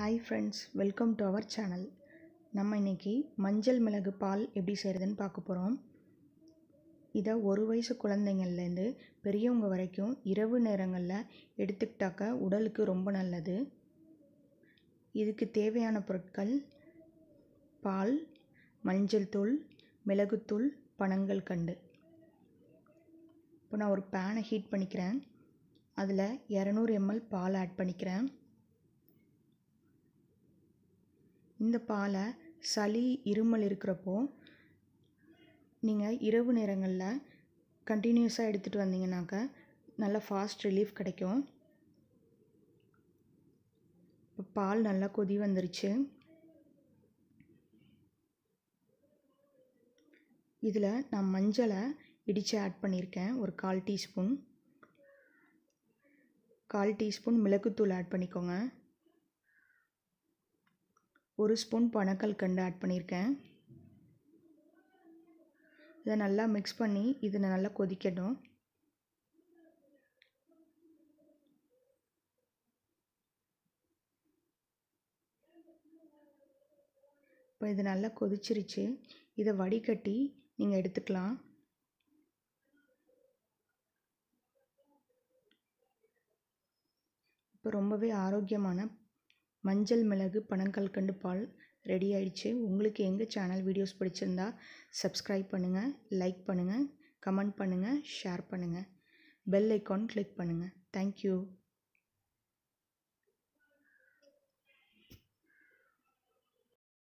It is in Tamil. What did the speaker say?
hi friends welcome to our channel நம்ம இன்றைக்கி மஞ்சள் மிளகு பால் எப்படி செய்கிறதுன்னு பார்க்க போகிறோம் இதை ஒரு வயசு குழந்தைங்கள்லேருந்து பெரியவங்க வரைக்கும் இரவு நேரங்களில் எடுத்துக்கிட்டாக்க உடலுக்கு ரொம்ப நல்லது இதுக்கு தேவையான பொருட்கள் பால் மஞ்சள் தூள் மிளகுத்தூள் பனங்கள் கண்டு இப்போ நான் ஒரு பேனை ஹீட் பண்ணிக்கிறேன் அதில் இரநூறு எம்எல் பால் ஆட் பண்ணிக்கிறேன் இந்த பாலை சளி இருமல் இருக்கிறப்போ நீங்கள் இரவு நேரங்களில் கண்டினியூஸாக எடுத்துகிட்டு வந்தீங்கன்னாக்கா நல்லா ஃபாஸ்ட் ரிலீஃப் கிடைக்கும் இப்போ பால் நல்லா கொதி வந்துருச்சு இதில் நான் மஞ்சளை இடித்து ஆட் பண்ணியிருக்கேன் ஒரு கால் டீஸ்பூன் கால் டீஸ்பூன் மிளகுத்தூள் ஆட் பண்ணிக்கோங்க ஒரு ஸ்பூன் கண்டு ஆட் பண்ணியிருக்கேன் இதை நல்லா மிக்ஸ் பண்ணி இதை நல்லா கொதிக்கட்டும் இப்போ இது நல்லா கொதிச்சிருச்சு இதை வடிகட்டி நீங்கள் எடுத்துக்கலாம் இப்போ ரொம்பவே ஆரோக்கியமான மஞ்சள் மிளகு கண்டு பால் ரெடி ஆயிடுச்சு உங்களுக்கு எங்கள் சேனல் வீடியோஸ் பிடிச்சிருந்தா சப்ஸ்கிரைப் பண்ணுங்கள் லைக் பண்ணுங்கள் கமெண்ட் பண்ணுங்கள் ஷேர் பண்ணுங்கள் பெல் ஐக்கான் கிளிக் பண்ணுங்கள் தேங்க்யூ